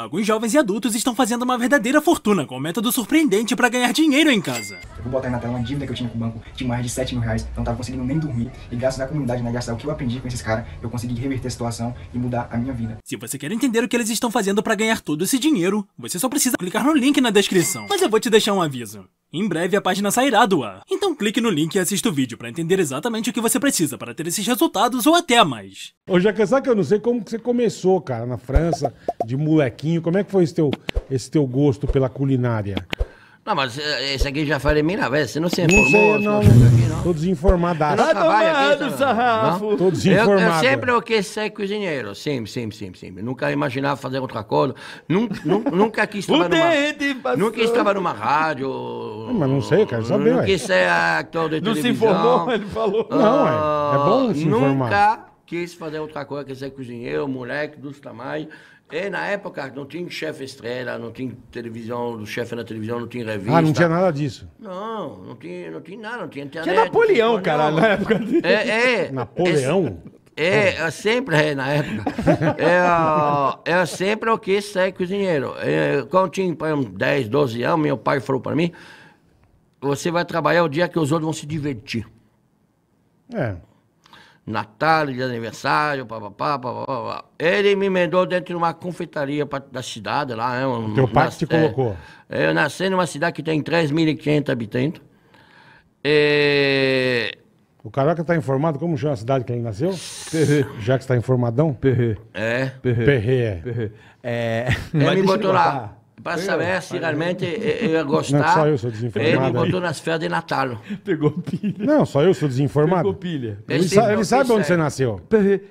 Alguns jovens e adultos estão fazendo uma verdadeira fortuna com um método surpreendente para ganhar dinheiro em casa. Eu vou botar aí na tela uma dívida que eu tinha com o banco de mais de 7 mil reais, não tava conseguindo nem dormir, e graças à comunidade, né, o que eu aprendi com esses caras, eu consegui reverter a situação e mudar a minha vida. Se você quer entender o que eles estão fazendo para ganhar todo esse dinheiro, você só precisa clicar no link na descrição. Mas eu vou te deixar um aviso. Em breve a página sairá do ar, então clique no link e assista o vídeo para entender exatamente o que você precisa para ter esses resultados ou até mais. Ô Jacan, sabe que eu não sei como que você começou, cara, na França, de molequinho, como é que foi esse teu, esse teu gosto pela culinária? Não, ah, mas eh, esse aqui já falei mil vezes. Você não se informou? Não sei, não. Aqui, não. Tô desinformado. Tá ah, aqui, sarrafo. Tô desinformado. Eu, eu sempre eu quis ser cozinheiro. Sempre, sempre, sempre, sempre. Nunca imaginava fazer outra coisa. Nunca, nunca quis trabalhar numa... Nunca quis trabalhar numa rádio. Não, mas não sei, quero saber, Não quis ser actor de televisão. Não se informou, ele falou. Não, é, é bom ah, se informar. Nunca quis fazer outra coisa, quis ser cozinheiro, moleque dos tamanhos. E na época não tinha chefe estrela, não tinha televisão, do chefe na televisão, não tinha revista. Ah, não tinha nada disso? Não, não tinha, não tinha nada, não tinha internet. Tinha Napoleão, tinha cara, na época É, é. Napoleão? É, é, é, sempre, é, na época. É, é, é sempre o quis ser cozinheiro. É, quando eu tinha, por 10, 12 anos, meu pai falou para mim: você vai trabalhar o dia que os outros vão se divertir. É. Natal, de aniversário, papapá, papapá. Ele me emendou dentro de uma confeitaria pra, da cidade lá. É um, Teu pai te é, colocou. É, eu nasci numa cidade que tem 3.500 habitantes. E... É, o Caraca tá informado? Como chama é a cidade que ele nasceu? Já que está informadão? perre É. perre É. Ele me botou lá. Para saber se realmente eu ia é gostar. Não, só eu sou desinformado. Ele me botou nas férias de Natal. Pegou pilha. Não, só eu sou desinformado. Pegou pilha. Ele, sa- ele sabe onde é. você nasceu.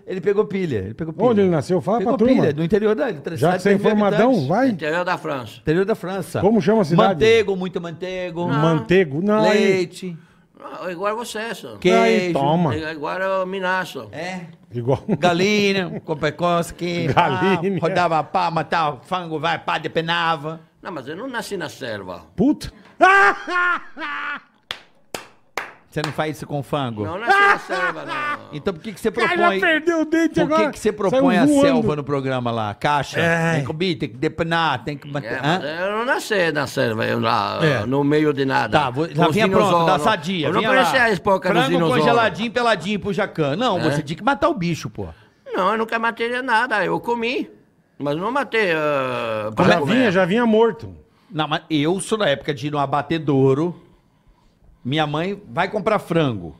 Ele pegou pilha. Ele pegou pilha. Onde ele nasceu? Fala pegou pra turma. pilha, do interior da Já que você é tem informadão, vai. Interior da França. Interior da França. Como chama a cidade? Manteigo, muito manteigo. Manteigo? Não, aí- Leite. Ah, igual você, só. Queijo. toma. É, igual eu minaço. É. Igual. Galinha, Copecoski. Galinha. rodava pá, matava fango, vai, pá, depenava. Não, mas eu não nasci na selva. Puta. Você não faz isso com fango? Não na é selva, não. Então por que, que você propõe. Cara, já perdeu o dente por agora. Por que, que você propõe a selva no programa lá? Caixa? É. Tem que comer, tem que depenar, tem que. É, Hã? eu não nasci na selva, eu lá, é. no meio de nada. Tá, vou, já vinha pronto, da sadia. Eu não parecia a espoca Frango congeladinho, peladinho pro Jacan. Não, é. você tinha que matar o bicho, pô. Não, eu nunca matei nada, eu comi. Mas não matei. Uh, ah, já é comer. vinha, já vinha morto. Não, mas eu sou na época de ir no abatedouro minha mãe vai comprar frango.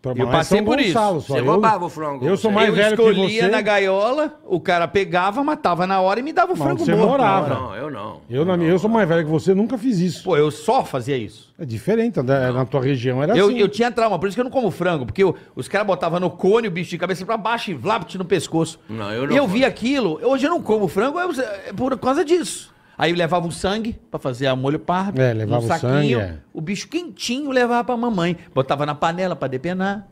Pra eu passei por Gonçalo, isso. Você eu, roubava o frango. Eu sou mais eu velho que você. na gaiola, o cara pegava, matava na hora e me dava o frango você morto. Morava. Não, não, eu não. Eu, eu, na, não. eu sou mais velho que você, nunca fiz isso. Pô, eu só fazia isso. É diferente, na, na tua região era eu, assim. Eu tinha trauma, por isso que eu não como frango, porque eu, os caras botavam no cone o bicho de cabeça pra baixo e vlapt no pescoço. Não, eu não. E eu vi aquilo, hoje eu não como frango eu, é, é por causa disso. Aí levava o sangue para fazer a molho pardo. É, levava um o saquinho, sangue. É. O bicho quentinho levava a mamãe. Botava na panela para depenar.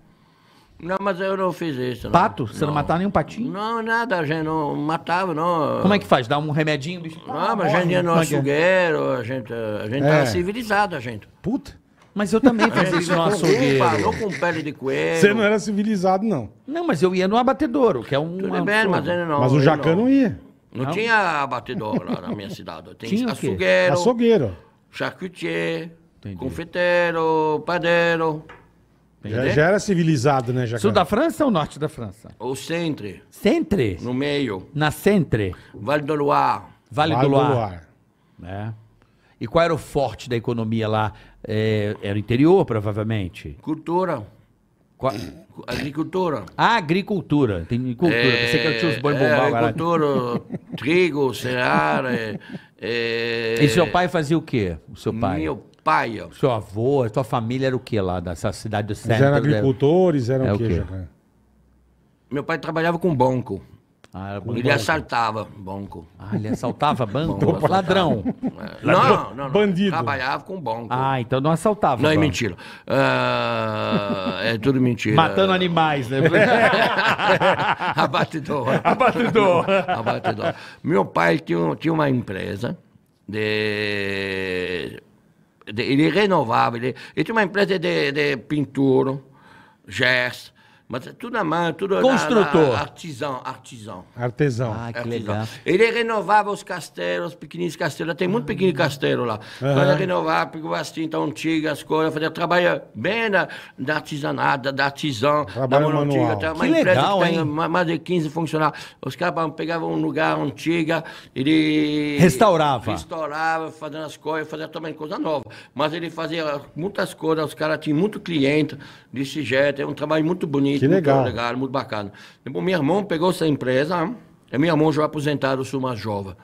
Não, mas eu não fiz isso. Não. Pato? Você não, não matava nenhum patinho? Não, nada, a gente não matava, não. Como é que faz? Dá um remedinho, bicho? Tá não, ah, mas a gente ia é né? no é açougueiro, a gente, a gente é. tava civilizado, a gente. Puta. Mas eu também fazia isso no açougueiro. Falou com pele de coelho. Você não era civilizado, não. Não, mas eu ia no abatedouro, que é um... Tudo bem, mas ele não... Mas o jacan não ia. Não, não, tinha batedor lá na minha cidade. Tem tinha açougueiro, açougueiro, charcutier, Entendi. confeiteiro, padeiro. Já, já, era civilizado, né, Jacaré? Sul da França ou norte da França? O centre. Centre? No meio. Na centre? Vale do Loire. Vale, vale do Loire. Do Loire. É. E qual era o forte da economia lá? É, era o interior, provavelmente? Cultura. Agricultura. Ah, agricultura. Tem cultura. É, que eu tinha os boi é, é Agricultura, trigo, cereal. É, é... E seu pai fazia o quê? O seu pai? Meu pai. Ó. Seu avô, a sua família era o quê lá dessa cidade do centro? Eles eram agricultores, eram é o quê? O quê? Meu pai trabalhava com banco. Ah, ele assaltava banco. Ah, ele assaltava banco? banco é. ladrão. Não, não, não, Bandido. Trabalhava com banco. Ah, então não assaltava. Não, é banco. é mentira. Uh, é tudo mentira. Matando animais, né? Abatidor. Abatidor. Abatidor. Meu pai tinha, tinha uma empresa de, de... ele renovava, ele, ele tinha uma empresa de, de pintura, gesso, mas é tudo na mão, é tudo Construtor. Na, na, artisão, artisão. Artesão. Ah, que artisão. legal. Ele renovava os castelos, pequeninos castelos. Tem muito pequeno castelo lá. Uhum. Então ele renovava, pegou as tintas tá antigas, as coisas, fazia trabalho bem na, da artesanada, da artisão, trabalho da mão antiga. uma que empresa legal, que tem hein? mais de 15 funcionários. Os caras pegavam um lugar antiga, ele... Restaurava. Restaurava, fazendo as coisas, fazia também coisa nova. Mas ele fazia muitas coisas, os caras tinham muito cliente desse jeito. É um trabalho muito bonito. Que muito legal. legal, muito bacana. Depois, meu irmão pegou essa empresa, é meu irmão já aposentado, eu sou uma jovem.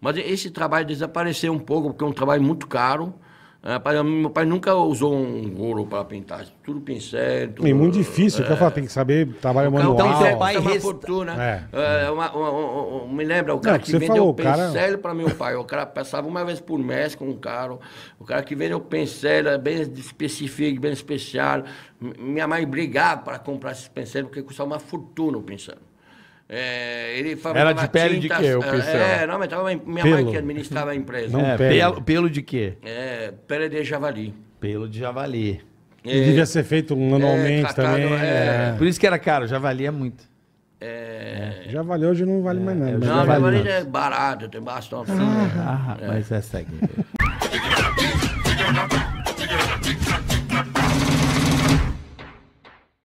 Mas esse trabalho desapareceu um pouco, porque é um trabalho muito caro. Ah, meu pai nunca usou um ouro para pintar, tudo pincel. Tudo, muito difícil, é. Falo, tem que saber trabalho então, manual. Então, então, pai é uma resta... fortuna. É. É, uma, uma, uma, me lembra o cara Não, que, que vendeu pincel cara... para meu pai. O cara passava uma vez por mês com um carro. O cara que vendeu pincel, é bem específico, bem especial. Minha mãe brigava para comprar esses pincel, porque custava uma fortuna o pincel. É, ele Era de pele tintas, de quê? O pincel? É, não, mas tava, minha pelo. mãe que administrava a empresa. Não, é, pelo. pelo de quê? É, pele de javali. Pelo de javali. É, e devia ser feito manualmente é, tratado, também. É. é. Por isso que era caro, javali é muito. É... é Já valeu, hoje não vale é, mais nada. Não, javali é barato, tem bastante. Ah, mas é aqui.